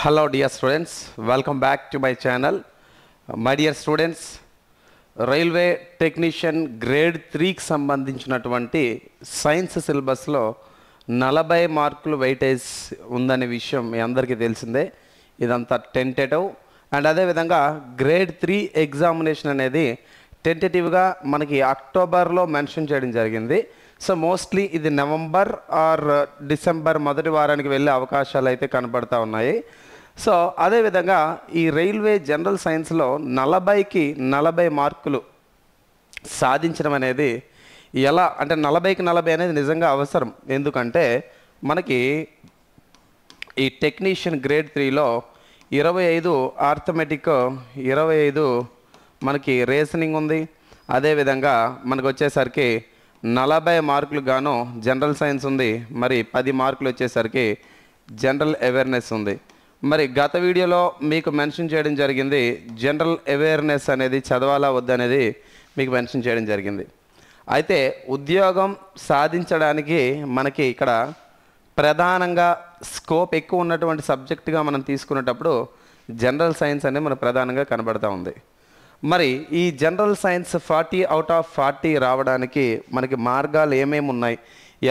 hello dear students welcome back to my channel my dear students railway technician grade త్రీకి సంబంధించినటువంటి science సిలబస్లో నలభై మార్కులు వెయిటేజ్ ఉందనే విషయం మీ అందరికీ తెలిసిందే ఇదంతా టెంటేటివ్ అండ్ అదేవిధంగా గ్రేడ్ త్రీ ఎగ్జామినేషన్ అనేది టెంటేటివ్గా మనకి అక్టోబర్లో మెన్షన్ చేయడం జరిగింది సో మోస్ట్లీ ఇది నవంబర్ ఆర్ డిసెంబర్ మొదటి వారానికి వెళ్ళే అవకాశాలు అయితే కనబడతా ఉన్నాయి సో అదేవిధంగా ఈ రైల్వే జనరల్ సైన్స్లో నలభైకి నలభై మార్కులు సాధించడం అనేది ఎలా అంటే నలభైకి నలభై అనేది నిజంగా అవసరం ఎందుకంటే మనకి ఈ టెక్నీషియన్ గ్రేడ్ త్రీలో ఇరవై ఐదు ఆర్థమెటిక్ ఇరవై ఐదు మనకి రేసనింగ్ ఉంది అదేవిధంగా మనకు వచ్చేసరికి నలభై మార్కులు గాను జనరల్ సైన్స్ ఉంది మరి పది మార్కులు వచ్చేసరికి జనరల్ అవేర్నెస్ ఉంది మరి గత వీడియోలో మీకు మెన్షన్ చేయడం జరిగింది జనరల్ అవేర్నెస్ అనేది చదవాలా వద్దనేది మీకు మెన్షన్ చేయడం జరిగింది అయితే ఉద్యోగం సాధించడానికి మనకి ఇక్కడ ప్రధానంగా స్కోప్ ఎక్కువ ఉన్నటువంటి సబ్జెక్టుగా మనం తీసుకునేటప్పుడు జనరల్ సైన్స్ అనేది మన ప్రధానంగా కనబడతా ఉంది మరి ఈ general science forty out of forty రావడానికి మనకి మార్గాలు ఏమేమి ఉన్నాయి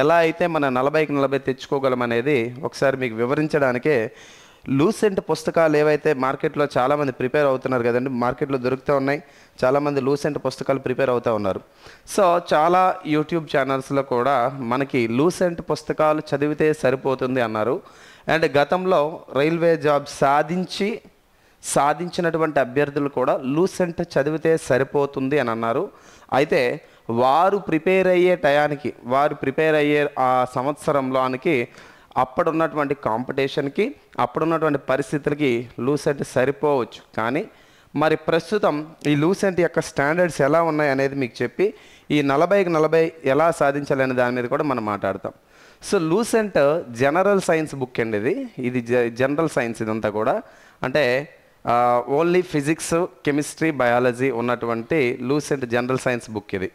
ఎలా అయితే మన నలభైకి నలభై తెచ్చుకోగలం అనేది ఒకసారి మీకు వివరించడానికే లూసెంట్ పుస్తకాలు ఏవైతే మార్కెట్లో చాలామంది ప్రిపేర్ అవుతున్నారు కదండి మార్కెట్లో దొరుకుతూ ఉన్నాయి చాలామంది లూసెంట్ పుస్తకాలు ప్రిపేర్ అవుతూ ఉన్నారు సో చాలా యూట్యూబ్ ఛానల్స్లో కూడా మనకి లూసెంట్ పుస్తకాలు చదివితే సరిపోతుంది అన్నారు అండ్ గతంలో రైల్వే జాబ్ సాధించి సాధించినటువంటి అభ్యర్థులు కూడా లూసెంట్ చదివితే సరిపోతుంది అని అన్నారు అయితే వారు ప్రిపేర్ అయ్యే టయానికి వారు ప్రిపేర్ అయ్యే ఆ సంవత్సరంలోనికి అప్పుడున్నటువంటి కాంపిటీషన్కి అప్పుడున్నటువంటి పరిస్థితులకి లూసెంట్ సరిపోవచ్చు కానీ మరి ప్రస్తుతం ఈ లూసెంట్ యొక్క స్టాండర్డ్స్ ఎలా ఉన్నాయి అనేది మీకు చెప్పి ఈ నలభైకి నలభై ఎలా సాధించాలి అనే దాని మీద కూడా మనం మాట్లాడతాం so Lucent general science book అండి ఇది ఇది జనరల్ సైన్స్ ఇదంతా కూడా అంటే ఓన్లీ ఫిజిక్స్ కెమిస్ట్రీ బయాలజీ ఉన్నటువంటి లూసెంట్ జనరల్ సైన్స్ బుక్ ఇది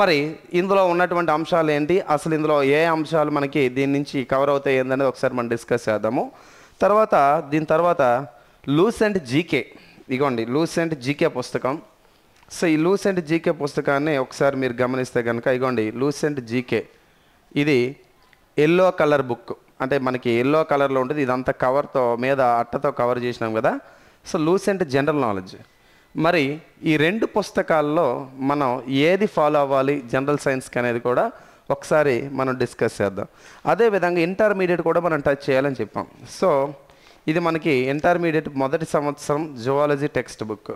మరి ఇందులో ఉన్నటువంటి అంశాలు ఏంటి అసలు ఇందులో ఏ అంశాలు మనకి దీని నుంచి కవర్ అవుతాయి ఏందనేది ఒకసారి మనం డిస్కస్ చేద్దాము తర్వాత దీని తర్వాత లూసెంట్ జీకే ఇగోండి లూసెంట్ జీకే పుస్తకం సో ఈ లూసెంట్ జీకే పుస్తకాన్ని ఒకసారి మీరు గమనిస్తే కనుక ఇగోండి లూసెంట్ జీకే ఇది ఎల్లో కలర్ బుక్ అంటే మనకి ఎల్లో కలర్లో ఉంటుంది ఇదంతా కవర్తో మీద అట్టతో కవర్ చేసినాం కదా సో లూసెంట్ జనరల్ నాలెడ్జ్ మరి ఈ రెండు పుస్తకాల్లో మనం ఏది ఫాలో అవ్వాలి జనరల్ సైన్స్కి అనేది కూడా ఒకసారి మనం డిస్కస్ చేద్దాం అదేవిధంగా ఇంటర్మీడియట్ కూడా మనం టచ్ చేయాలని చెప్పాం సో ఇది మనకి ఇంటర్మీడియట్ మొదటి సంవత్సరం జువాలజీ టెక్స్ట్ బుక్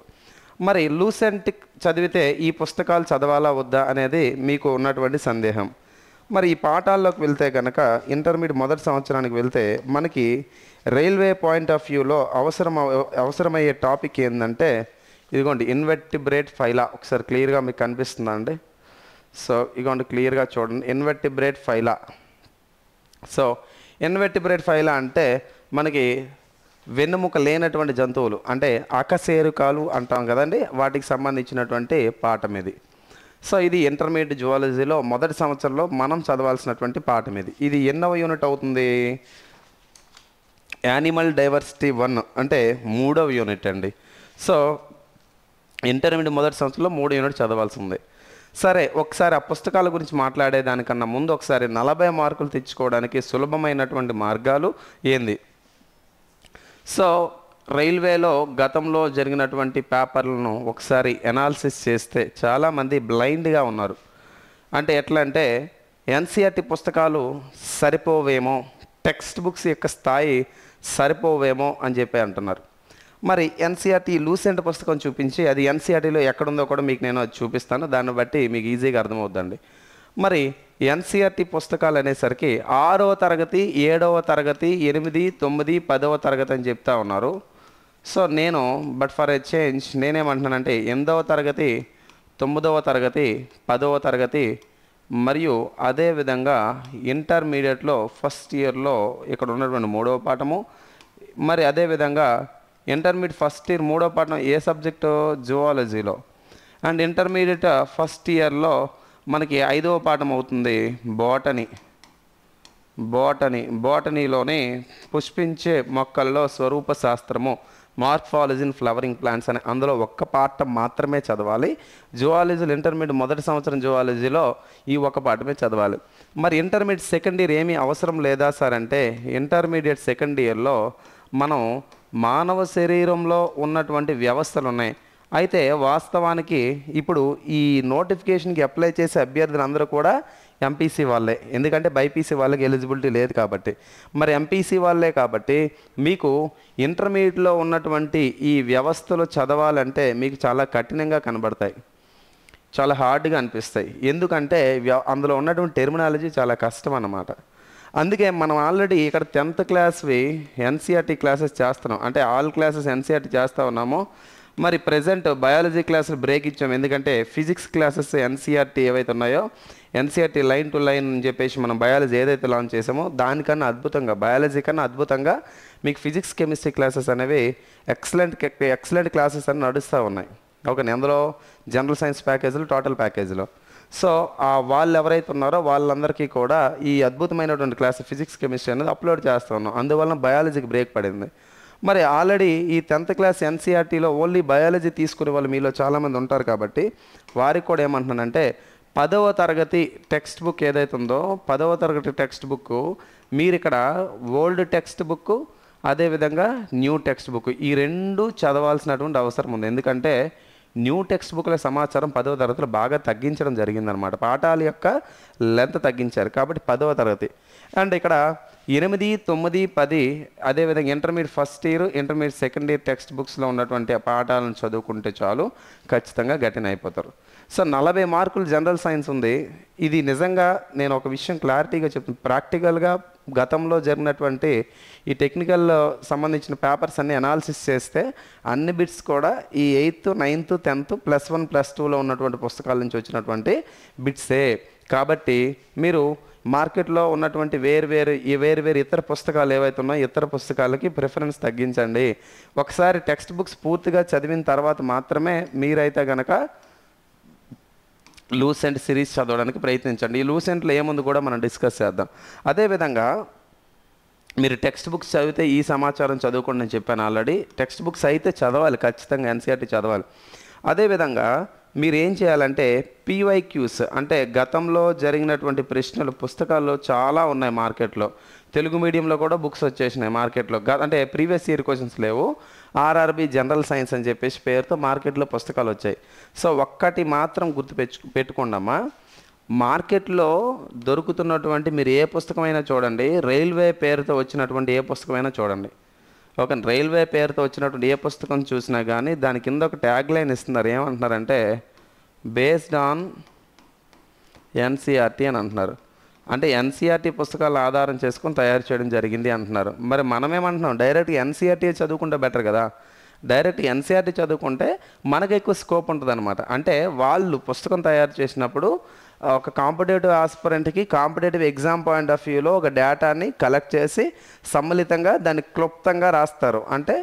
మరి లూసెంట్ చదివితే ఈ పుస్తకాలు చదవాలా వద్దా అనేది మీకు ఉన్నటువంటి సందేహం మరి ఈ పాఠాల్లోకి వెళ్తే కనుక ఇంటర్మీడియట్ మొదటి సంవత్సరానికి వెళ్తే మనకి రైల్వే పాయింట్ ఆఫ్ వ్యూలో అవసరం అవసరమయ్యే టాపిక్ ఏంటంటే ఇదిగోండి ఇన్వెర్టిబ్రేట్ ఫైలా ఒకసారి క్లియర్గా మీకు కనిపిస్తుందండి సో ఇదిగోండి క్లియర్గా చూడండి ఇన్వెర్టిబ్రేట్ ఫైలా సో ఇన్వెర్టిబ్రేట్ ఫైలా అంటే మనకి వెన్నుముక లేనటువంటి జంతువులు అంటే అకశేరుకాలు అంటాం కదండి వాటికి సంబంధించినటువంటి పాఠం ఇది సో ఇది ఇంటర్మీడియట్ జువాలజీలో మొదటి సంవత్సరంలో మనం చదవాల్సినటువంటి పాఠం ఇది ఇది ఎన్నవ యూనిట్ అవుతుంది యానిమల్ డైవర్సిటీ వన్ అంటే మూడవ యూనిట్ అండి సో ఇంటర్మీడియట్ మొదటి సంవత్సరంలో మూడు యూనిట్ చదవాల్సి ఉంది సరే ఒకసారి ఆ పుస్తకాల గురించి మాట్లాడేదానికన్నా ముందు ఒకసారి నలభై మార్కులు తెచ్చుకోవడానికి సులభమైనటువంటి మార్గాలు ఏంది సో రైల్వేలో గతంలో జరిగినటువంటి పేపర్లను ఒకసారి ఎనాలిసిస్ చేస్తే చాలామంది బ్లైండ్గా ఉన్నారు అంటే ఎట్లా అంటే ఎన్సిఆర్టీ పుస్తకాలు సరిపోవేమో టెక్స్ట్ బుక్స్ యొక్క స్థాయి సరిపోవేమో అని చెప్పి అంటున్నారు మరి ఎన్సీఆర్టీ లూసెంట్ పుస్తకం చూపించి అది ఎన్సీఆర్టీలో ఎక్కడుందో కూడా మీకు నేను అది చూపిస్తాను దాన్ని బట్టి మీకు ఈజీగా అర్థమవుతుందండి మరి ఎన్సీఆర్టీ పుస్తకాలు అనేసరికి ఆరవ తరగతి ఏడవ తరగతి ఎనిమిది తొమ్మిది పదవ తరగతి అని చెప్తా ఉన్నారు సో నేను బట్ ఫర్ ఎ చేంజ్ నేనేమంటున్నానంటే ఎనిమిదవ తరగతి తొమ్మిదవ తరగతి పదవ తరగతి మరియు అదేవిధంగా ఇంటర్మీడియట్లో ఫస్ట్ ఇయర్లో ఇక్కడ ఉన్నటువంటి మూడవ పాఠము మరి అదేవిధంగా ఇంటర్మీడియట్ ఫస్ట్ ఇయర్ మూడో పాఠం ఏ సబ్జెక్టు జువాలజీలో అండ్ ఇంటర్మీడియట్ ఫస్ట్ ఇయర్లో మనకి ఐదవ పాఠం అవుతుంది బోటనీ బోటనీ బోటనీలోని పుష్పించే మొక్కల్లో స్వరూప శాస్త్రము మార్ఫాలజీన్ ఫ్లవరింగ్ ప్లాంట్స్ అని అందులో ఒక్క పాఠం మాత్రమే చదవాలి జువాలజీలో ఇంటర్మీడియట్ మొదటి సంవత్సరం జువాలజీలో ఈ ఒక్క పాఠమే చదవాలి మరి ఇంటర్మీడియట్ సెకండ్ ఇయర్ ఏమీ అవసరం లేదా సార్ అంటే ఇంటర్మీడియట్ సెకండ్ ఇయర్లో మనం మానవ శరీరంలో ఉన్నటువంటి వ్యవస్థలు ఉన్నాయి అయితే వాస్తవానికి ఇప్పుడు ఈ నోటిఫికేషన్కి అప్లై చేసే అభ్యర్థులు అందరూ కూడా ఎంపీసీ వాళ్ళే ఎందుకంటే బైపీసీ వాళ్ళకి ఎలిజిబిలిటీ లేదు కాబట్టి మరి ఎంపీసీ వాళ్ళే కాబట్టి మీకు ఇంటర్మీడియట్లో ఉన్నటువంటి ఈ వ్యవస్థలు చదవాలంటే మీకు చాలా కఠినంగా కనబడతాయి చాలా హార్డ్గా అనిపిస్తాయి ఎందుకంటే అందులో ఉన్నటువంటి టెర్మినాలజీ చాలా కష్టం అన్నమాట అందుకే మనం ఆల్రెడీ ఇక్కడ టెన్త్ క్లాస్వి ఎన్సీఆర్టీ క్లాసెస్ చేస్తున్నాం అంటే ఆల్ క్లాసెస్ ఎన్సీఆర్టీ చేస్తూ ఉన్నాము మరి ప్రజెంట్ బయాలజీ క్లాసులు బ్రేక్ ఇచ్చాము ఎందుకంటే ఫిజిక్స్ క్లాసెస్ ఎన్సీఆర్టీ ఏవైతే ఉన్నాయో ఎన్సీఆర్టీ లైన్ టు లైన్ అని చెప్పేసి మనం బయాలజీ ఏదైతే లాంచ్ చేసామో దానికన్నా అద్భుతంగా బయాలజీ కన్నా అద్భుతంగా మీకు ఫిజిక్స్ కెమిస్ట్రీ క్లాసెస్ అనేవి ఎక్సలెంట్ ఎక్సలెంట్ క్లాసెస్ అని నడుస్తూ ఉన్నాయి ఓకే అందులో జనరల్ సైన్స్ ప్యాకేజీలు టోటల్ ప్యాకేజీలో సో వాళ్ళు ఎవరైతే ఉన్నారో వాళ్ళందరికీ కూడా ఈ అద్భుతమైనటువంటి క్లాస్ ఫిజిక్స్ కెమిస్ట్రీ అనేది అప్లోడ్ చేస్తూ ఉన్నాం అందువలన బయాలజీకి బ్రేక్ పడింది మరి ఆల్రెడీ ఈ టెన్త్ క్లాస్ ఎన్సీఆర్టీలో ఓన్లీ బయాలజీ తీసుకునే వాళ్ళు మీలో చాలామంది ఉంటారు కాబట్టి వారికి కూడా ఏమంటున్నానంటే పదవ తరగతి టెక్స్ట్ బుక్ ఏదైతే ఉందో పదవ తరగతి టెక్స్ట్ బుక్ మీరు ఇక్కడ ఓల్డ్ టెక్స్ట్ బుక్ అదేవిధంగా న్యూ టెక్స్ట్ బుక్ ఈ రెండు చదవాల్సినటువంటి అవసరం ఉంది ఎందుకంటే న్యూ టెక్స్ట్ బుక్ల సమాచారం పదవ తరగతిలో బాగా తగ్గించడం జరిగిందనమాట పాఠాల యొక్క లెంత్ తగ్గించారు కాబట్టి పదవ తరగతి అండ్ ఇక్కడ ఎనిమిది తొమ్మిది పది అదేవిధంగా intermediate first year intermediate second year text బుక్స్లో ఉన్నటువంటి పాఠాలను చదువుకుంటే చాలు ఖచ్చితంగా గట్టిన అయిపోతారు సో నలభై మార్కులు జనరల్ సైన్స్ ఉంది ఇది నిజంగా నేను ఒక విషయం క్లారిటీగా చెప్తాను ప్రాక్టికల్గా గతంలో జరిగినటువంటి ఈ టెక్నికల్ సంబంధించిన పేపర్స్ అన్ని అనాలిసిస్ చేస్తే అన్ని బిట్స్ కూడా ఈ eighth ninth tenth plus one plus టూలో ఉన్నటువంటి పుస్తకాల నుంచి వచ్చినటువంటి బిట్సే కాబట్టి మీరు మార్కెట్లో ఉన్నటువంటి వేరు వేరు ఈ వేరు వేరు ఇతర పుస్తకాలు ఏవైతే ఉన్నాయో ఇతర పుస్తకాలకి ప్రిఫరెన్స్ తగ్గించండి ఒకసారి టెక్స్ట్ బుక్స్ పూర్తిగా చదివిన తర్వాత మాత్రమే మీరైతే కనుక లూసెంట్ సిరీస్ చదవడానికి ప్రయత్నించండి ఈ లూసెంట్లో ఏముంది కూడా మనం డిస్కస్ చేద్దాం అదేవిధంగా మీరు టెక్స్ట్ బుక్స్ చదివితే ఈ సమాచారం చదువుకోండి నేను చెప్పాను ఆల్రెడీ టెక్స్ట్ బుక్స్ అయితే చదవాలి ఖచ్చితంగా ఎన్సీఆర్టీ చదవాలి అదేవిధంగా మీరు ఏం చేయాలంటే పీవైక్యూస్ అంటే గతంలో జరిగినటువంటి ప్రశ్నలు పుస్తకాల్లో చాలా ఉన్నాయి మార్కెట్లో తెలుగు మీడియంలో కూడా బుక్స్ వచ్చేసినాయి మార్కెట్లో అంటే ప్రీవియస్ ఇయర్ క్వశ్చన్స్ లేవు ఆర్ఆర్బి జనరల్ సైన్స్ అని చెప్పేసి పేరుతో మార్కెట్లో పుస్తకాలు వచ్చాయి సో ఒక్కటి మాత్రం గుర్తు పెట్టుకోండమ్మా మార్కెట్లో దొరుకుతున్నటువంటి మీరు ఏ పుస్తకమైనా చూడండి రైల్వే పేరుతో వచ్చినటువంటి ఏ పుస్తకమైనా చూడండి ఒక రైల్వే పేరుతో వచ్చినటువంటి ఏ పుస్తకం చూసినా కానీ దాని కింద ఒక ట్యాగ్ లైన్ ఇస్తున్నారు ఏమంటున్నారంటే బేస్డ్ ఆన్ ఎన్సీఆర్టీ అని అంటున్నారు అంటే ఎన్సీఆర్టీ పుస్తకాలు ఆధారం చేసుకొని తయారు చేయడం జరిగింది అంటున్నారు మరి మనమేమంటున్నాం డైరెక్ట్ ఎన్సీఆర్టీ చదువుకుంటే బెటర్ కదా డైరెక్ట్ ఎన్సీఆర్టీ చదువుకుంటే మనకు ఎక్కువ స్కోప్ ఉంటుంది అంటే వాళ్ళు పుస్తకం తయారు చేసినప్పుడు ఒక కాంపిటేటివ్ ఆస్పరెంట్కి కాంపిటేటివ్ ఎగ్జామ్ పాయింట్ ఆఫ్ వ్యూలో ఒక డేటాని కలెక్ట్ చేసి సమ్మిళితంగా దాన్ని క్లుప్తంగా రాస్తారు అంటే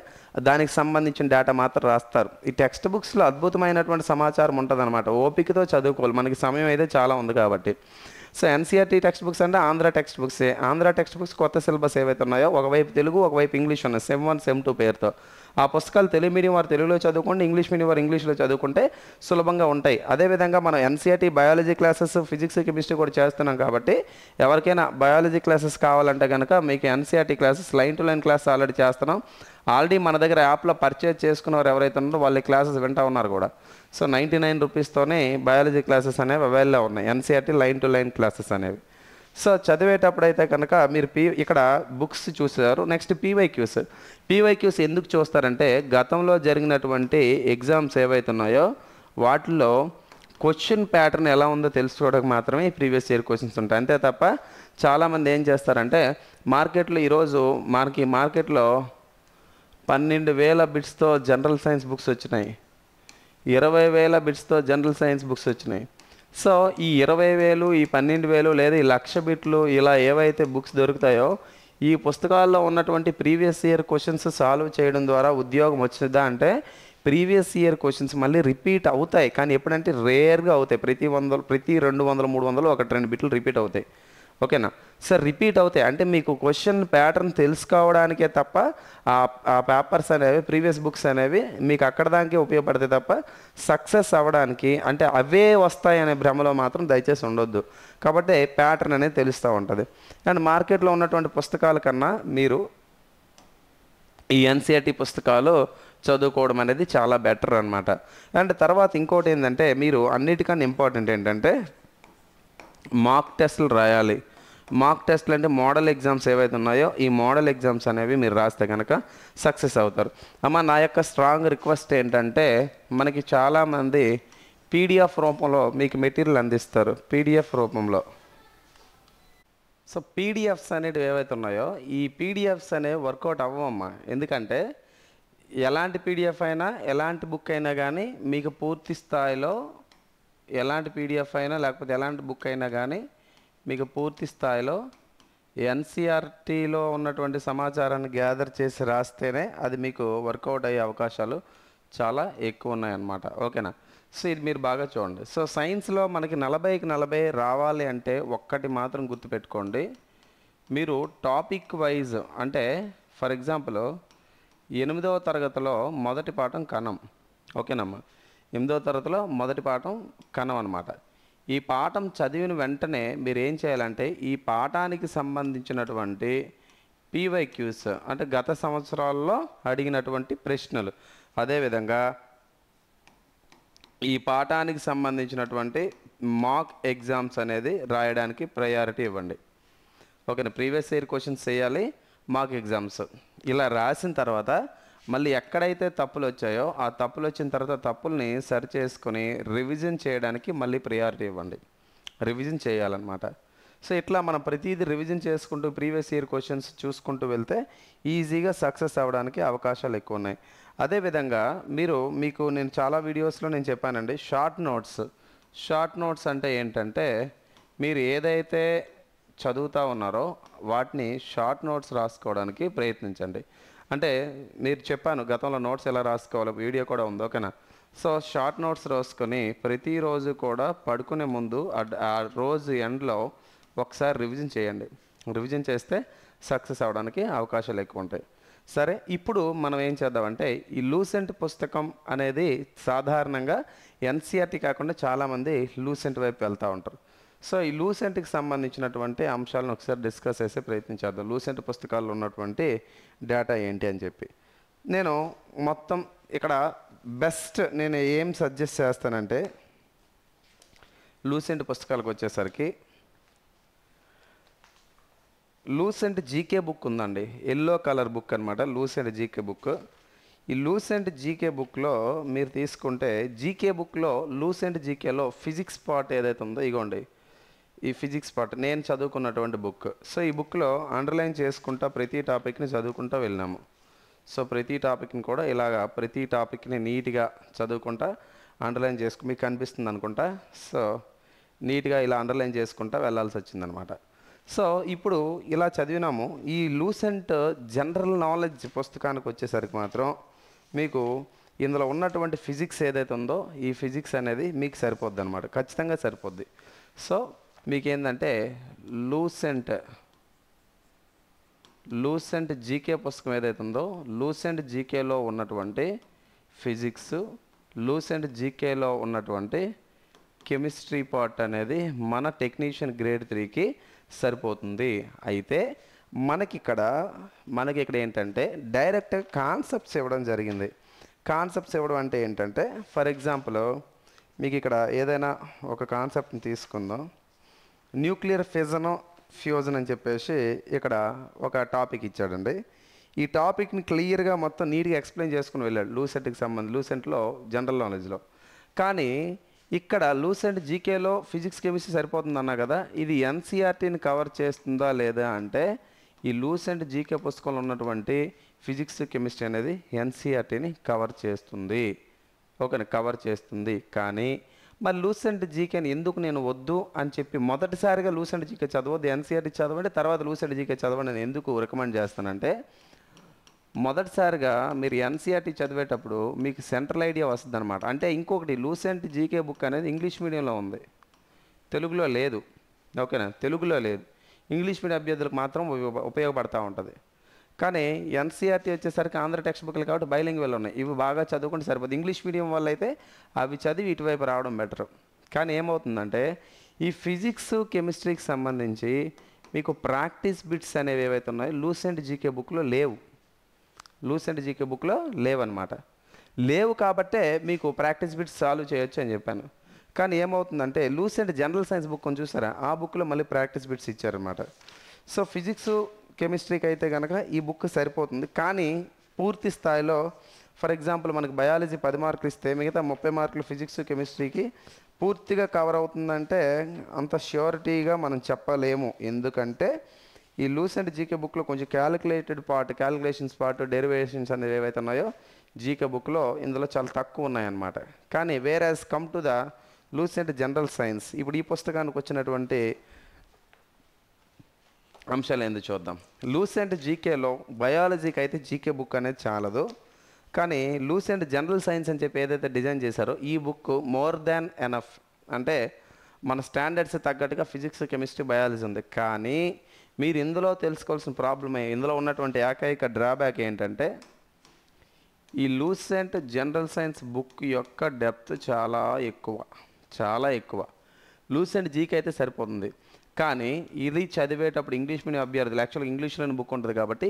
దానికి సంబంధించిన డేటా మాత్రం రాస్తారు ఈ టెక్స్ట్ బుక్స్లో అద్భుతమైనటువంటి సమాచారం ఉంటుంది అనమాట ఓపికతో చదువుకోవాలి మనకి సమయం అయితే చాలా ఉంది కాబట్టి సో ఎన్సీఆర్టీ టెక్స్ట్ బుక్స్ అంటే Andhra text books Andhra text books కొత్త సిలబస్ ఏవైతే ఉన్నాయో ఒకవైపు తెలుగు ఒకవైపు ఇంగ్లీష్ ఉన్నాయి సెమ్ వన్ సెమ్ టూ పేరుతో ఆ పుస్తకాలు తెలుగు మీడియం వారు తెలుగులో చదువుకోండి ఇంగ్లీష్ మీడియం వారు ఇంగ్లీష్లో చదువుకుంటే సులభంగా ఉంటాయి అదేవిధంగా మనం NCERT biology classes physics chemistry కూడా చేస్తున్నాం కాబట్టి ఎవరికైనా బయాలజీ క్లాసెస్ కావాలంటే కనుక మీకు NCERT classes line to line class already చేస్తున్నాం ఆల్రెడీ మన దగ్గర యాప్లో పర్చేజ్ వారు ఎవరైతే ఉన్నారో వాళ్ళ క్లాసెస్ వింటూ ఉన్నారు కూడా సో నైంటీ నైన్ రూపీస్తోనే బయాలజీ క్లాసెస్ అనేవి అవైల్లో ఉన్నాయి NCERT line to line classes అనేవి సో చదివేటప్పుడైతే కనుక మీరు పీ ఇక్కడ బుక్స్ చూసారు నెక్స్ట్ పీవైక్యూస్ పీవైక్యూస్ ఎందుకు చూస్తారంటే గతంలో జరిగినటువంటి ఎగ్జామ్స్ ఏవైతున్నాయో వాటిలో క్వశ్చన్ ప్యాటర్న్ ఎలా ఉందో తెలుసుకోవడానికి మాత్రమే ప్రీవియస్ ఇయర్ క్వశ్చన్స్ ఉంటాయి అంతే తప్ప చాలామంది ఏం చేస్తారంటే మార్కెట్లో ఈరోజు మనకి మార్కెట్లో పన్నెండు వేల బిట్స్తో జనరల్ సైన్స్ బుక్స్ వచ్చినాయి ఇరవై వేల బిట్స్తో జనరల్ సైన్స్ బుక్స్ వచ్చినాయి సో ఈ ఇరవై వేలు ఈ పన్నెండు వేలు లేదా ఈ లక్ష బిట్లు ఇలా ఏవైతే బుక్స్ దొరుకుతాయో ఈ పుస్తకాల్లో ఉన్నటువంటి ప్రీవియస్ ఇయర్ క్వశ్చన్స్ సాల్వ్ చేయడం ద్వారా ఉద్యోగం వచ్చిందా అంటే ప్రీవియస్ ఇయర్ క్వశ్చన్స్ మళ్ళీ రిపీట్ అవుతాయి కానీ ఎప్పుడంటే రేర్గా అవుతాయి ప్రతి వందలు ప్రతి రెండు వందలు మూడు వందలు ఒకటి రెండు బిట్లు రిపీట్ అవుతాయి ఓకేనా సార్ రిపీట్ అవుతాయి అంటే మీకు క్వశ్చన్ ప్యాటర్న్ తెలుసుకోవడానికే తప్ప ఆ పేపర్స్ అనేవి ప్రీవియస్ బుక్స్ అనేవి మీకు అక్కడ దానికే ఉపయోగపడతాయి తప్ప సక్సెస్ అవ్వడానికి అంటే అవే వస్తాయి అనే భ్రమలో మాత్రం దయచేసి ఉండొద్దు కాబట్టి ప్యాటర్న్ అనేది తెలుస్తూ ఉంటుంది అండ్ మార్కెట్లో ఉన్నటువంటి పుస్తకాల కన్నా మీరు ఈ ఎన్సీఆర్టీ పుస్తకాలు చదువుకోవడం అనేది చాలా బెటర్ అనమాట అండ్ తర్వాత ఇంకోటి ఏంటంటే మీరు అన్నిటికన్నా ఇంపార్టెంట్ ఏంటంటే మాక్ టెస్ట్లు రాయాలి మాక్ టెస్ట్లు అంటే మోడల్ ఎగ్జామ్స్ ఏవైతే ఉన్నాయో ఈ మోడల్ ఎగ్జామ్స్ అనేవి మీరు రాస్తే కనుక సక్సెస్ అవుతారు అమ్మ నా యొక్క స్ట్రాంగ్ రిక్వెస్ట్ ఏంటంటే మనకి చాలామంది పీడిఎఫ్ రూపంలో మీకు మెటీరియల్ అందిస్తారు పీడిఎఫ్ రూపంలో సో పీడిఎఫ్స్ అనేటివి ఏవైతే ఉన్నాయో ఈ పీడిఎఫ్స్ అనేవి వర్కౌట్ అవ్వమ్మా ఎందుకంటే ఎలాంటి పీడిఎఫ్ అయినా ఎలాంటి బుక్ అయినా కానీ మీకు పూర్తి స్థాయిలో ఎలాంటి పీడిఎఫ్ అయినా లేకపోతే ఎలాంటి బుక్ అయినా కానీ మీకు పూర్తి స్థాయిలో ఎన్సిఆర్టీలో ఉన్నటువంటి సమాచారాన్ని గ్యాదర్ చేసి రాస్తేనే అది మీకు వర్కౌట్ అయ్యే అవకాశాలు చాలా ఎక్కువ ఉన్నాయన్నమాట ఓకేనా సో ఇది మీరు బాగా చూడండి సో సైన్స్లో మనకి నలభైకి నలభై రావాలి అంటే ఒక్కటి మాత్రం గుర్తుపెట్టుకోండి మీరు టాపిక్ వైజ్ అంటే ఫర్ ఎగ్జాంపుల్ ఎనిమిదవ తరగతిలో మొదటి పాఠం కణం ఓకేనమ్మా ఎనిమిదవ తరగతిలో మొదటి పాఠం కణం అనమాట ఈ పాఠం చదివిన వెంటనే మీరు ఏం చేయాలంటే ఈ పాఠానికి సంబంధించినటువంటి పీవైక్యూస్ అంటే గత సంవత్సరాల్లో అడిగినటువంటి ప్రశ్నలు అదేవిధంగా ఈ పాఠానికి సంబంధించినటువంటి మాక్ ఎగ్జామ్స్ అనేది రాయడానికి ప్రయారిటీ ఇవ్వండి ఓకేనా ప్రీవియస్ ఇయర్ క్వశ్చన్స్ చేయాలి మాక్ ఎగ్జామ్స్ ఇలా రాసిన తర్వాత మళ్ళీ ఎక్కడైతే తప్పులు వచ్చాయో ఆ తప్పులు వచ్చిన తర్వాత తప్పుల్ని సరి చేసుకుని రివిజన్ చేయడానికి మళ్ళీ ప్రియారిటీ ఇవ్వండి రివిజన్ చేయాలన్నమాట సో ఇట్లా మనం ప్రతిదీ రివిజన్ చేసుకుంటూ ప్రీవియస్ ఇయర్ క్వశ్చన్స్ చూసుకుంటూ వెళ్తే ఈజీగా సక్సెస్ అవ్వడానికి అవకాశాలు ఎక్కువ ఉన్నాయి అదేవిధంగా మీరు మీకు నేను చాలా వీడియోస్లో నేను చెప్పానండి షార్ట్ నోట్స్ షార్ట్ నోట్స్ అంటే ఏంటంటే మీరు ఏదైతే చదువుతూ ఉన్నారో వాటిని షార్ట్ నోట్స్ రాసుకోవడానికి ప్రయత్నించండి అంటే మీరు చెప్పాను గతంలో నోట్స్ ఎలా రాసుకోవాలో వీడియో కూడా ఉంది ఓకేనా సో షార్ట్ నోట్స్ రాసుకొని ప్రతిరోజు కూడా పడుకునే ముందు ఆ రోజు ఎండ్లో ఒకసారి రివిజన్ చేయండి రివిజన్ చేస్తే సక్సెస్ అవడానికి అవకాశాలు ఎక్కువ ఉంటాయి సరే ఇప్పుడు మనం ఏం చేద్దామంటే ఈ లూసెంట్ పుస్తకం అనేది సాధారణంగా ఎన్సీఆర్టీ కాకుండా చాలామంది లూసెంట్ వైపు వెళ్తూ ఉంటారు సో ఈ లూసెంట్కి సంబంధించినటువంటి అంశాలను ఒకసారి డిస్కస్ చేసే ప్రయత్నం చేద్దాం లూసెంట్ పుస్తకాల్లో ఉన్నటువంటి డేటా ఏంటి అని చెప్పి నేను మొత్తం ఇక్కడ బెస్ట్ నేను ఏం సజెస్ట్ చేస్తానంటే లూసెంట్ పుస్తకాలకు వచ్చేసరికి లూసెంట్ జీకే బుక్ ఉందండి ఎల్లో కలర్ బుక్ అనమాట లూసెంట్ జీకే బుక్ ఈ లూసెంట్ జీకే బుక్లో మీరు తీసుకుంటే జీకే బుక్లో లూసెంట్ జీకేలో ఫిజిక్స్ పార్ట్ ఏదైతే ఉందో ఇగోండి ఈ ఫిజిక్స్ పార్ట్ నేను చదువుకున్నటువంటి బుక్ సో ఈ బుక్లో అండర్లైన్ చేసుకుంటా ప్రతి టాపిక్ని చదువుకుంటా వెళ్ళినాము సో ప్రతి టాపిక్ని కూడా ఇలాగా ప్రతి టాపిక్ని నీట్గా చదువుకుంటా అండర్లైన్ చేసుకు మీకు కనిపిస్తుంది అనుకుంటా సో నీట్గా ఇలా అండర్లైన్ చేసుకుంటా వెళ్ళాల్సి వచ్చిందనమాట సో ఇప్పుడు ఇలా చదివినాము ఈ లూసెంట్ జనరల్ నాలెడ్జ్ పుస్తకానికి వచ్చేసరికి మాత్రం మీకు ఇందులో ఉన్నటువంటి ఫిజిక్స్ ఏదైతే ఉందో ఈ ఫిజిక్స్ అనేది మీకు సరిపోద్ది అనమాట ఖచ్చితంగా సరిపోద్ది సో మీకేందంటే లూసెంట్ లూసెంట్ జీకే పుస్తకం ఏదైతే ఉందో లూసెంట్ జీకేలో ఉన్నటువంటి ఫిజిక్స్ లూసెంట్ జీకేలో ఉన్నటువంటి కెమిస్ట్రీ పార్ట్ అనేది మన టెక్నీషియన్ గ్రేడ్ త్రీకి సరిపోతుంది అయితే మనకి ఇక్కడ మనకి ఇక్కడ ఏంటంటే డైరెక్ట్గా కాన్సెప్ట్స్ ఇవ్వడం జరిగింది కాన్సెప్ట్స్ ఇవ్వడం అంటే ఏంటంటే ఫర్ ఎగ్జాంపుల్ మీకు ఇక్కడ ఏదైనా ఒక కాన్సెప్ట్ని తీసుకుందాం న్యూక్లియర్ ఫిజన్ ఫ్యూజన్ అని చెప్పేసి ఇక్కడ ఒక టాపిక్ ఇచ్చాడండి ఈ టాపిక్ని క్లియర్గా మొత్తం నీట్గా ఎక్స్ప్లెయిన్ చేసుకుని వెళ్ళాడు లూసెంట్కి సంబంధించి లూసెంట్లో జనరల్ నాలెడ్జ్లో కానీ ఇక్కడ లూసెంట్ జీకేలో ఫిజిక్స్ కెమిస్ట్రీ సరిపోతుంది అన్నా కదా ఇది ఎన్సీఆర్టీని కవర్ చేస్తుందా లేదా అంటే ఈ లూసెంట్ జీకే పుస్తకంలో ఉన్నటువంటి ఫిజిక్స్ కెమిస్ట్రీ అనేది ఎన్సీఆర్టీని కవర్ చేస్తుంది ఓకే కవర్ చేస్తుంది కానీ మరి లూసెంట్ జీకేని ఎందుకు నేను వద్దు అని చెప్పి మొదటిసారిగా లూసెంట్ జీకే చదవద్దు ఎన్సీఆర్టీ చదవండి తర్వాత లూసెంట్ జీకే చదవండి నేను ఎందుకు రికమెండ్ చేస్తానంటే మొదటిసారిగా మీరు ఎన్సీఆర్టీ చదివేటప్పుడు మీకు సెంట్రల్ ఐడియా వస్తుంది అనమాట అంటే ఇంకొకటి లూసెంట్ జీకే బుక్ అనేది ఇంగ్లీష్ మీడియంలో ఉంది తెలుగులో లేదు ఓకేనా తెలుగులో లేదు ఇంగ్లీష్ మీడియం అభ్యర్థులకు మాత్రం ఉపయోగపడతా ఉంటుంది కానీ ఎన్సీఆర్టీ వచ్చేసరికి ఆంధ్ర టెక్స్ట్ బుక్లు కాబట్టి బైలింగ్వెల్ ఉన్నాయి ఇవి బాగా చదువుకుంటే సరిపోతుంది ఇంగ్లీష్ మీడియం వల్ల అయితే అవి చదివి ఇటువైపు రావడం బెటర్ కానీ ఏమవుతుందంటే ఈ ఫిజిక్స్ కెమిస్ట్రీకి సంబంధించి మీకు ప్రాక్టీస్ బిట్స్ అనేవి ఏవైతే ఉన్నాయో లూసెంట్ జీకే బుక్లో లేవు లూసెంట్ జీకే బుక్లో లేవన్నమాట లేవు కాబట్టే మీకు ప్రాక్టీస్ బిట్స్ సాల్వ్ చేయొచ్చు అని చెప్పాను కానీ ఏమవుతుందంటే లూసెంట్ జనరల్ సైన్స్ బుక్ అని చూసారా ఆ బుక్లో మళ్ళీ ప్రాక్టీస్ బిట్స్ ఇచ్చారనమాట సో ఫిజిక్స్ కెమిస్ట్రీకి అయితే కనుక ఈ బుక్ సరిపోతుంది కానీ పూర్తి స్థాయిలో ఫర్ ఎగ్జాంపుల్ మనకి బయాలజీ పది మార్కులు ఇస్తే మిగతా ముప్పై మార్కులు ఫిజిక్స్ కెమిస్ట్రీకి పూర్తిగా కవర్ అవుతుందంటే అంత ష్యూరిటీగా మనం చెప్పలేము ఎందుకంటే ఈ లూసెంట్ జీకే బుక్లో కొంచెం calculated part calculations part derivations అనేవి ఏవైతే ఉన్నాయో జీకే బుక్లో ఇందులో చాలా తక్కువ ఉన్నాయన్నమాట కానీ where as come to the Lucent general science ఇప్పుడు ఈ పుస్తకానికి వచ్చినటువంటి అంశాలు ఏంది చూద్దాం లూసెంట్ జీకేలో బయాలజీకి అయితే జీకే బుక్ అనేది చాలదు కానీ లూసెంట్ జనరల్ సైన్స్ అని చెప్పి ఏదైతే డిజైన్ చేశారో ఈ బుక్ మోర్ దాన్ ఎనఫ్ అంటే మన స్టాండర్డ్స్ తగ్గట్టుగా ఫిజిక్స్ కెమిస్ట్రీ బయాలజీ ఉంది కానీ మీరు ఇందులో తెలుసుకోవాల్సిన ప్రాబ్లమ్ ఇందులో ఉన్నటువంటి ఏకైక డ్రాబ్యాక్ ఏంటంటే ఈ లూసెంట్ జనరల్ సైన్స్ బుక్ యొక్క డెప్త్ చాలా ఎక్కువ చాలా ఎక్కువ లూసెంట్ జీకి అయితే సరిపోతుంది కానీ ఇది చదివేటప్పుడు ఇంగ్లీష్ మీడియం అభ్యర్థులు యాక్చువల్గా ఇంగ్లీష్లోని బుక్ ఉంటుంది కాబట్టి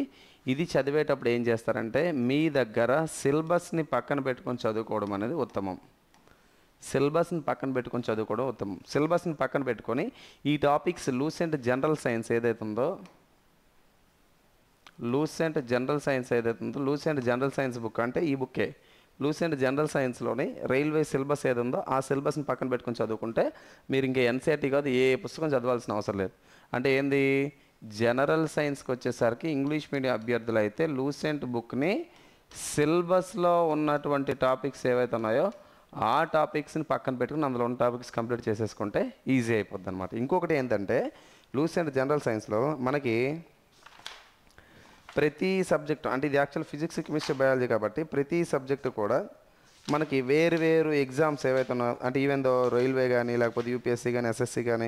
ఇది చదివేటప్పుడు ఏం చేస్తారంటే మీ దగ్గర సిలబస్ని పక్కన పెట్టుకొని చదువుకోవడం అనేది ఉత్తమం సిలబస్ని పక్కన పెట్టుకొని చదువుకోవడం ఉత్తమం సిలబస్ని పక్కన పెట్టుకొని ఈ టాపిక్స్ లూసెంట్ జనరల్ సైన్స్ ఏదైతే ఉందో లూసెంట్ జనరల్ సైన్స్ ఏదైతే ఉందో లూసెంట్ జనరల్ సైన్స్ బుక్ అంటే ఈ బుక్కే లూసెంట్ జనరల్ సైన్స్లోని రైల్వే సిలబస్ ఏదో ఆ సిలబస్ని పక్కన పెట్టుకుని చదువుకుంటే మీరు ఇంకా ఎన్సీఆర్టీ కాదు ఏ పుస్తకం చదవాల్సిన అవసరం లేదు అంటే ఏంది జనరల్ సైన్స్కి వచ్చేసరికి ఇంగ్లీష్ మీడియం అభ్యర్థులు అయితే లూసెంట్ బుక్ని సిలబస్లో ఉన్నటువంటి టాపిక్స్ ఏవైతే ఉన్నాయో ఆ టాపిక్స్ని పక్కన పెట్టుకుని అందులో ఉన్న టాపిక్స్ కంప్లీట్ చేసేసుకుంటే ఈజీ అయిపోద్ది అనమాట ఇంకొకటి ఏంటంటే లూసెంట్ జనరల్ సైన్స్లో మనకి ప్రతి సబ్జెక్టు అంటే ఇది యాక్చువల్ ఫిజిక్స్ కెమిస్ట్రీ బయాలజీ కాబట్టి ప్రతి సబ్జెక్టు కూడా మనకి వేరు వేరు ఎగ్జామ్స్ ఏవైతే ఉన్నాయో అంటే ఈవెన్ దో రైల్వే కానీ లేకపోతే యూపీఎస్సీ కానీ ఎస్ఎస్సీ కానీ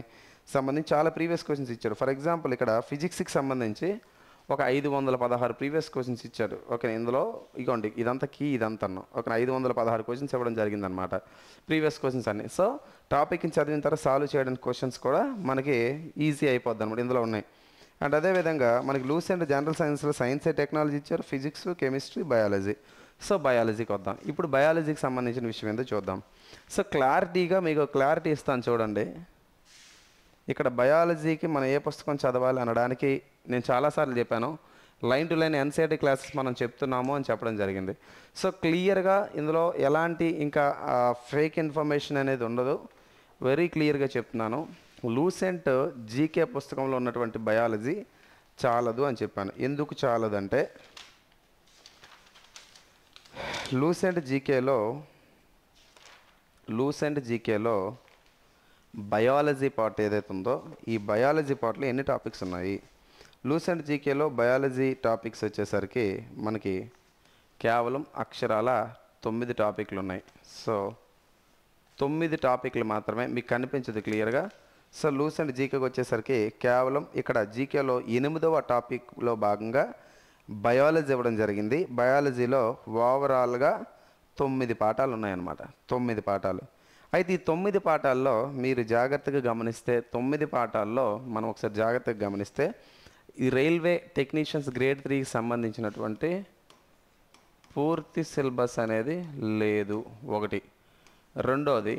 సంబంధించి చాలా ప్రీవియస్ క్వశ్చన్స్ ఇచ్చాడు ఫర్ ఎగ్జాంపుల్ ఇక్కడ ఫిజిక్స్కి సంబంధించి ఒక ఐదు వందల పదహారు ప్రీవియస్ క్వశ్చన్స్ ఇచ్చాడు ఓకే ఇందులో ఇగోండి ఇదంతా కీ ఇదంతా ఒక ఐదు వందల పదహారు క్వశ్చన్స్ ఇవ్వడం జరిగిందనమాట ప్రీవియస్ క్వశ్చన్స్ అన్ని సో టాపిక్ని చదివిన తర్వాత సాల్వ్ చేయడానికి క్వశ్చన్స్ కూడా మనకి ఈజీ అయిపోద్ది అనమాట ఇందులో ఉన్నాయి అండ్ అదేవిధంగా మనకి లూస్ అండ్ జనరల్ సైన్స్లో సైన్స్ అండ్ టెక్నాలజీ ఇచ్చారు ఫిజిక్స్ కెమిస్ట్రీ బయాలజీ సో బయాలజీకి వద్దాం ఇప్పుడు బయాలజీకి సంబంధించిన విషయం ఏందో చూద్దాం సో క్లారిటీగా మీకు క్లారిటీ ఇస్తాను చూడండి ఇక్కడ బయాలజీకి మనం ఏ పుస్తకం చదవాలి అనడానికి నేను చాలాసార్లు చెప్పాను line to line NCERT classes మనం చెప్తున్నాము అని చెప్పడం జరిగింది సో క్లియర్గా ఇందులో ఎలాంటి ఇంకా ఫేక్ ఇన్ఫర్మేషన్ అనేది ఉండదు వెరీ క్లియర్గా చెప్తున్నాను లూసెంట్ జీకే పుస్తకంలో ఉన్నటువంటి బయాలజీ చాలదు అని చెప్పాను ఎందుకు చాలదంటే లూసెంట్ జీకేలో లూసెంట్ జీకేలో బయాలజీ పార్ట్ ఏదైతే ఉందో ఈ బయాలజీ పార్ట్లో ఎన్ని టాపిక్స్ ఉన్నాయి లూసెంట్ జీకేలో బయాలజీ టాపిక్స్ వచ్చేసరికి మనకి కేవలం అక్షరాల తొమ్మిది టాపిక్లు ఉన్నాయి సో తొమ్మిది టాపిక్లు మాత్రమే మీకు కనిపించదు క్లియర్గా సో లూస్ అండ్ జీకేకి వచ్చేసరికి కేవలం ఇక్కడ జీకేలో ఎనిమిదవ టాపిక్లో భాగంగా బయాలజీ ఇవ్వడం జరిగింది బయాలజీలో ఓవరాల్గా తొమ్మిది పాఠాలు ఉన్నాయన్నమాట తొమ్మిది పాఠాలు అయితే ఈ తొమ్మిది పాఠాల్లో మీరు జాగ్రత్తగా గమనిస్తే తొమ్మిది పాఠాల్లో మనం ఒకసారి జాగ్రత్తగా గమనిస్తే ఈ రైల్వే టెక్నీషియన్స్ గ్రేడ్ త్రీకి సంబంధించినటువంటి పూర్తి సిలబస్ అనేది లేదు ఒకటి రెండోది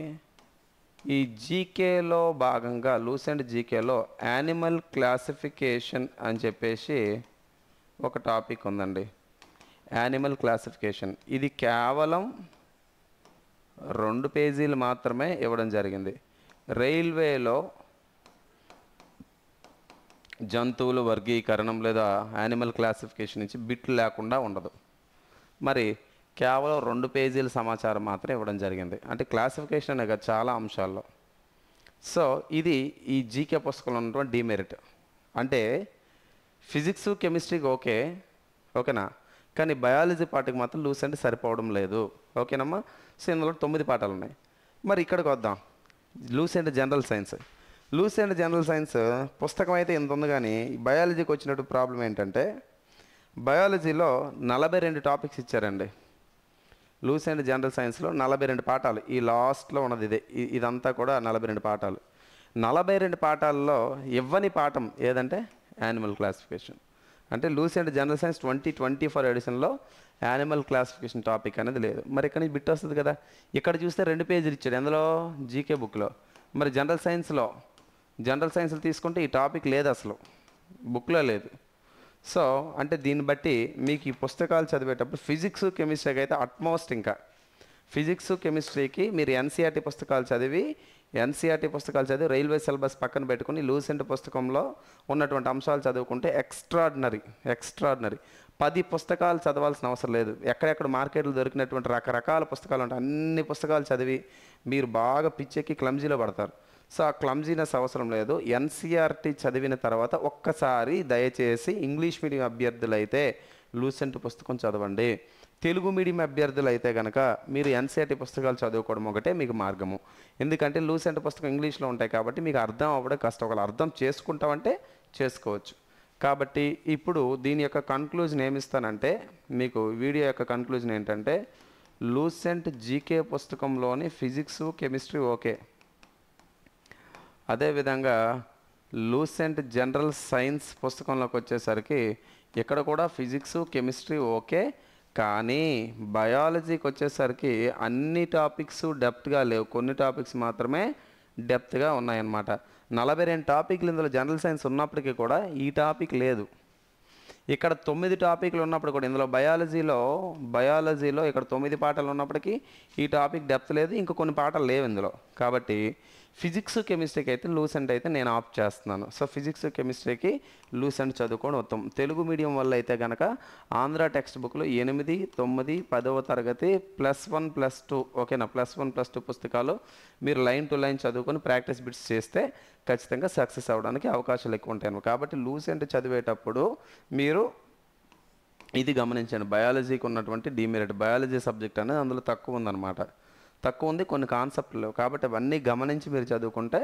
ఈ జీకేలో భాగంగా లూసెంట్ జీకేలో యానిమల్ క్లాసిఫికేషన్ అని చెప్పేసి ఒక టాపిక్ ఉందండి యానిమల్ క్లాసిఫికేషన్ ఇది కేవలం రెండు పేజీలు మాత్రమే ఇవ్వడం జరిగింది రైల్వేలో జంతువుల వర్గీకరణం లేదా యానిమల్ క్లాసిఫికేషన్ నుంచి బిట్లు లేకుండా ఉండదు మరి కేవలం రెండు పేజీల సమాచారం మాత్రం ఇవ్వడం జరిగింది అంటే క్లాసిఫికేషన్ అనే చాలా అంశాల్లో సో ఇది ఈ జీకే పుస్తకంలో ఉన్నటువంటి డిమెరిట్ అంటే ఫిజిక్స్ కెమిస్ట్రీకి ఓకే ఓకేనా కానీ బయాలజీ పాటకి మాత్రం లూస్ అంటే సరిపోవడం లేదు ఓకేనమ్మా సో ఇందులో తొమ్మిది పాఠాలు ఉన్నాయి మరి ఇక్కడికి వద్దాం Lucent general science Lucent general science పుస్తకం అయితే ఇంత ఉంది కానీ బయాలజీకి వచ్చినట్టు ప్రాబ్లం ఏంటంటే బయాలజీలో నలభై రెండు టాపిక్స్ ఇచ్చారండి లూస్ అండ్ జనరల్ సైన్స్లో నలభై రెండు పాఠాలు ఈ లాస్ట్లో ఉన్నది ఇదే ఇదంతా కూడా నలభై రెండు పాఠాలు నలభై రెండు పాఠాల్లో ఇవ్వని పాఠం ఏదంటే యానిమల్ క్లాసిఫికేషన్ అంటే Lucent general science twenty twenty four ఎడిషన్లో యానిమల్ క్లాసిఫికేషన్ టాపిక్ అనేది లేదు మరి ఇక్కడ నుంచి బిట్ వస్తుంది కదా ఇక్కడ చూస్తే రెండు పేజీలు ఇచ్చాడు ఎందులో జీకే బుక్లో మరి జనరల్ సైన్స్లో జనరల్ సైన్స్లో తీసుకుంటే ఈ టాపిక్ లేదు అసలు బుక్లో లేదు సో అంటే దీన్ని బట్టి మీకు ఈ పుస్తకాలు చదివేటప్పుడు ఫిజిక్స్ కెమిస్ట్రీకి అయితే అట్మోస్ట్ ఇంకా ఫిజిక్స్ కెమిస్ట్రీకి మీరు ఎన్సీఆర్టీ పుస్తకాలు చదివి ఎన్సీఆర్టీ పుస్తకాలు చదివి రైల్వే సిలబస్ పక్కన పెట్టుకుని లూసెంట్ పుస్తకంలో ఉన్నటువంటి అంశాలు చదువుకుంటే ఎక్స్ట్రాడినరీ ఎక్స్ట్రాడినరీ పది పుస్తకాలు చదవాల్సిన అవసరం లేదు ఎక్కడెక్కడ మార్కెట్లో దొరికినటువంటి రకరకాల పుస్తకాలు ఉంటాయి అన్ని పుస్తకాలు చదివి మీరు బాగా పిచ్చెక్కి క్లమ్జీలో పడతారు సో ఆ క్లమ్జీనెస్ అవసరం లేదు ఎన్సీఆర్టీ చదివిన తర్వాత ఒక్కసారి దయచేసి ఇంగ్లీష్ మీడియం అభ్యర్థులైతే లూసెంట్ పుస్తకం చదవండి తెలుగు మీడియం అభ్యర్థులు అయితే కనుక మీరు ఎన్సీఆర్టీ పుస్తకాలు చదువుకోవడం ఒకటే మీకు మార్గము ఎందుకంటే లూసెంట్ పుస్తకం ఇంగ్లీష్లో ఉంటాయి కాబట్టి మీకు అర్థం అవ్వడం కష్టం ఒకవేళ అర్థం చేసుకుంటామంటే చేసుకోవచ్చు కాబట్టి ఇప్పుడు దీని యొక్క కన్క్లూజన్ ఏమిస్తానంటే మీకు వీడియో యొక్క కన్క్లూజన్ ఏంటంటే లూసెంట్ జీకే పుస్తకంలోని ఫిజిక్స్ కెమిస్ట్రీ ఓకే అదేవిధంగా లూసెంట్ జనరల్ సైన్స్ పుస్తకంలోకి వచ్చేసరికి ఇక్కడ కూడా ఫిజిక్స్ కెమిస్ట్రీ ఓకే కానీ బయాలజీకి వచ్చేసరికి అన్ని టాపిక్స్ డెప్త్గా లేవు కొన్ని టాపిక్స్ మాత్రమే డెప్త్గా ఉన్నాయన్నమాట నలభై రెండు టాపిక్లు ఇందులో జనరల్ సైన్స్ ఉన్నప్పటికీ కూడా ఈ టాపిక్ లేదు ఇక్కడ తొమ్మిది టాపిక్లు ఉన్నప్పుడు కూడా ఇందులో బయాలజీలో బయాలజీలో ఇక్కడ తొమ్మిది పాటలు ఉన్నప్పటికీ ఈ టాపిక్ డెప్త్ లేదు ఇంకా కొన్ని పాటలు లేవు ఇందులో కాబట్టి ఫిజిక్స్ కెమిస్ట్రీకి అయితే లూస్ అండ్ అయితే నేను ఆప్ చేస్తున్నాను సో ఫిజిక్స్ కెమిస్ట్రీకి లూస్ అండ్ చదువుకోవడం ఉత్తమం తెలుగు మీడియం వల్ల అయితే కనుక ఆంధ్ర టెక్స్ట్ బుక్లో ఎనిమిది తొమ్మిది పదవ తరగతి ప్లస్ వన్ ప్లస్ టూ ఓకేనా ప్లస్ వన్ ప్లస్ టూ పుస్తకాలు మీరు లైన్ టు లైన్ చదువుకొని ప్రాక్టీస్ బిట్స్ చేస్తే ఖచ్చితంగా సక్సెస్ అవ్వడానికి అవకాశాలు ఎక్కువ ఉంటాయి కాబట్టి లూస్ అండ్ చదివేటప్పుడు మీరు ఇది గమనించండి బయాలజీకి ఉన్నటువంటి డిమెరిట్ బయాలజీ సబ్జెక్ట్ అనేది అందులో తక్కువ ఉందన్నమాట తక్కువ ఉంది కొన్ని కాన్సెప్ట్లు లేవు కాబట్టి అవన్నీ గమనించి మీరు చదువుకుంటే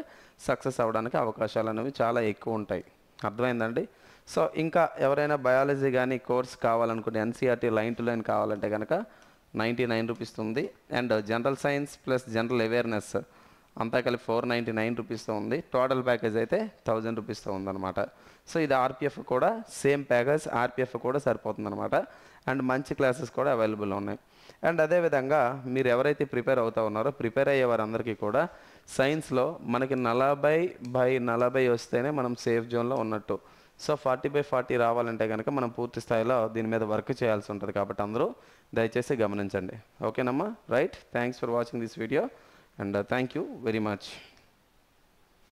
సక్సెస్ అవ్వడానికి అవకాశాలు అనేవి చాలా ఎక్కువ ఉంటాయి అర్థమైందండి సో ఇంకా ఎవరైనా బయాలజీ కానీ కోర్స్ కావాలనుకుంటే ఎన్సీఆర్టీ లైన్ టు లైన్ కావాలంటే కనుక నైంటీ నైన్ రూపీస్ ఉంది and general science plus general awareness అంతా కలిపి ఫోర్ నైంటీ నైన్ రూపీస్తో ఉంది టోటల్ ప్యాకేజ్ అయితే థౌజండ్ రూపీస్తో ఉందన్నమాట సో ఇది ఆర్పిఎఫ్ కూడా సేమ్ ప్యాకేజ్ ఆర్పిఎఫ్ కూడా అనమాట అండ్ మంచి క్లాసెస్ కూడా అవైలబుల్ ఉన్నాయి అండ్ అదేవిధంగా మీరు ఎవరైతే ప్రిపేర్ అవుతా ఉన్నారో ప్రిపేర్ అయ్యే వారందరికీ కూడా సైన్స్లో మనకి నలభై బై నలభై వస్తేనే మనం సేఫ్ జోన్లో ఉన్నట్టు సో ఫార్టీ బై ఫార్టీ రావాలంటే కనుక మనం పూర్తి స్థాయిలో దీని మీద వర్క్ చేయాల్సి ఉంటుంది కాబట్టి అందరూ దయచేసి గమనించండి ఓకేనమ్మా right thanks for watching this video and thank you very much